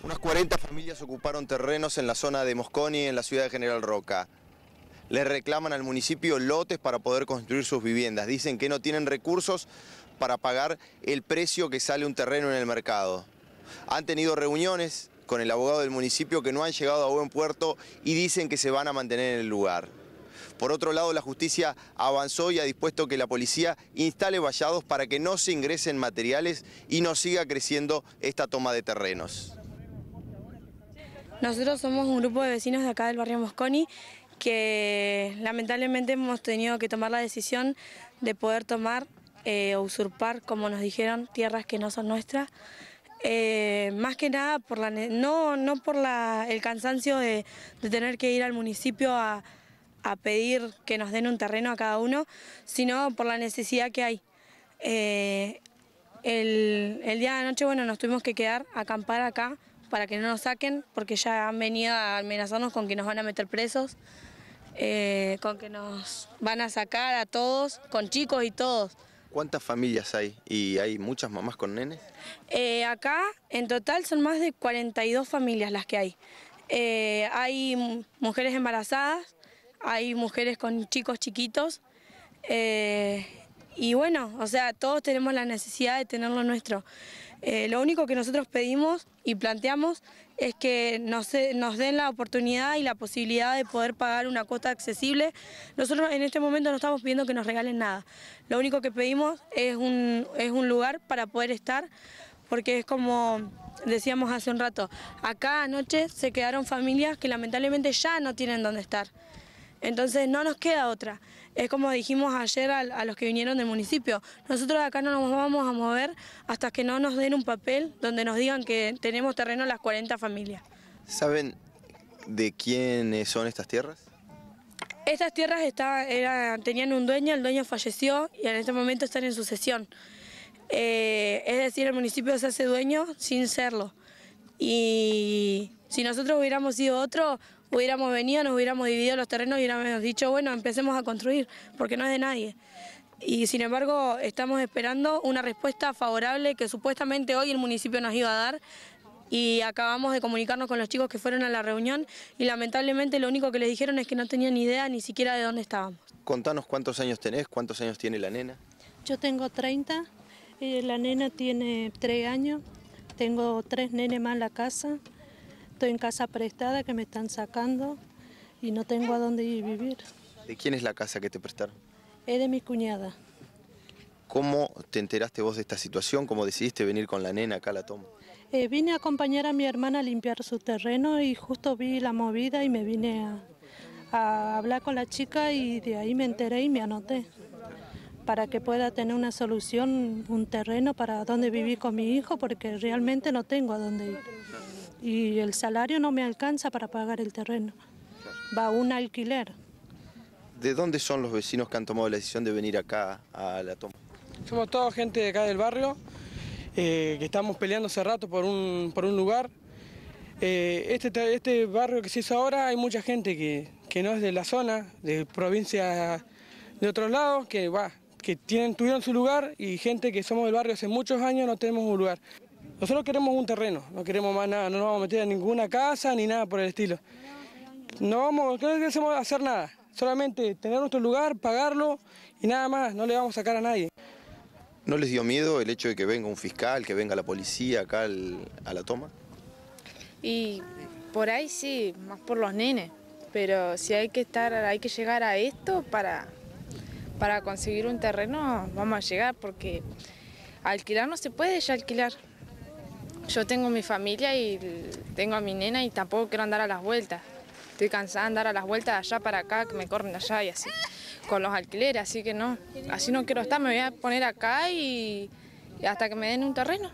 Unas 40 familias ocuparon terrenos en la zona de Mosconi, en la ciudad de General Roca. Le reclaman al municipio lotes para poder construir sus viviendas. Dicen que no tienen recursos para pagar el precio que sale un terreno en el mercado. Han tenido reuniones con el abogado del municipio que no han llegado a buen puerto y dicen que se van a mantener en el lugar. Por otro lado, la justicia avanzó y ha dispuesto que la policía instale vallados para que no se ingresen materiales y no siga creciendo esta toma de terrenos. Nosotros somos un grupo de vecinos de acá del barrio Mosconi que lamentablemente hemos tenido que tomar la decisión de poder tomar eh, usurpar, como nos dijeron, tierras que no son nuestras. Eh, más que nada por la no, por el cansancio de, tener que ir al municipio a, pedir que nos den un terreno a cada uno, sino por la necesidad que hay. Eh, el, día de anoche bueno, nos tuvimos que quedar, acampar acá para que no nos saquen, porque ya han venido a amenazarnos con que nos van a meter presos, eh, con que nos van a sacar a todos, con chicos y todos. ¿Cuántas familias hay? ¿Y hay muchas mamás con nenes? Eh, acá, en total, son más de 42 familias las que hay. Eh, hay mujeres embarazadas, hay mujeres con chicos chiquitos. y bueno, o sea, todos tenemos la necesidad de tener lo nuestro. Eh, lo único que nosotros pedimos y planteamos es que nos, den la oportunidad y la posibilidad de poder pagar una cuota accesible. Nosotros en este momento no estamos pidiendo que nos regalen nada. Lo único que pedimos es un, es un lugar para poder estar, porque es como decíamos hace un rato, acá anoche se quedaron familias que lamentablemente ya no tienen dónde estar. Entonces no nos queda otra. Es como dijimos ayer a, los que vinieron del municipio, nosotros acá no nos vamos a mover hasta que no nos den un papel donde nos digan que tenemos terreno las 40 familias. ¿Saben de quiénes son estas tierras? Estas tierras tenían un dueño, el dueño falleció y en este momento están en sucesión. Eh, es decir, el municipio se hace dueño sin serlo. Y si nosotros hubiéramos sido otro, hubiéramos venido, nos hubiéramos dividido los terrenos y hubiéramos dicho, bueno, empecemos a construir, porque no es de nadie. Y sin embargo, estamos esperando una respuesta favorable que supuestamente hoy el municipio nos iba a dar, y acabamos de comunicarnos con los chicos que fueron a la reunión y lamentablemente lo único que les dijeron es que no tenían ni idea ni siquiera de dónde estábamos. Contanos cuántos años tenés, cuántos años tiene la nena. Yo tengo 30, eh, la nena tiene 3 años, tengo tres nenes más en la casa. Estoy en casa prestada que me están sacando y no tengo a dónde ir a vivir. ¿De quién es la casa que te prestaron? Es de mi cuñada. ¿Cómo te enteraste vos de esta situación? ¿Cómo decidiste venir con la nena acá a la toma? Eh, vine a acompañar a mi hermana a limpiar su terreno y justo vi la movida y me vine a, a hablar con la chica y de ahí me enteré y me anoté para que pueda tener una solución, un terreno para donde vivir con mi hijo, porque realmente no tengo a dónde ir y el salario no me alcanza para pagar el terreno. Va un alquiler. ¿De dónde son los vecinos que han tomado la decisión de venir acá a la toma? Somos toda gente de acá del barrio, eh, que estamos peleando hace rato por un, por un lugar. Eh, este, este, barrio que se hizo ahora hay mucha gente que, no es de la zona, de provincias de otros lados, que va, que tienen, tuvieron su lugar y gente que somos del barrio hace muchos años no tenemos un lugar. Nosotros queremos un terreno, no queremos más nada, no nos vamos a meter en ninguna casa ni nada por el estilo. No vamos, no queremos hacer nada, solamente tener nuestro lugar, pagarlo y nada más, no le vamos a sacar a nadie. ¿No les dio miedo el hecho de que venga un fiscal, que venga la policía acá a la toma? Y por ahí sí, más por los nenes, pero si hay que estar, hay que llegar a esto para, para conseguir un terreno, vamos a llegar porque alquilar no se puede ya alquilar. Yo tengo mi familia y tengo a mi nena y tampoco quiero andar a las vueltas. Estoy cansada de andar a las vueltas de allá para acá, que me corren allá y así, con los alquileres, así que no, así no quiero estar, me voy a poner acá y, hasta que me den un terreno.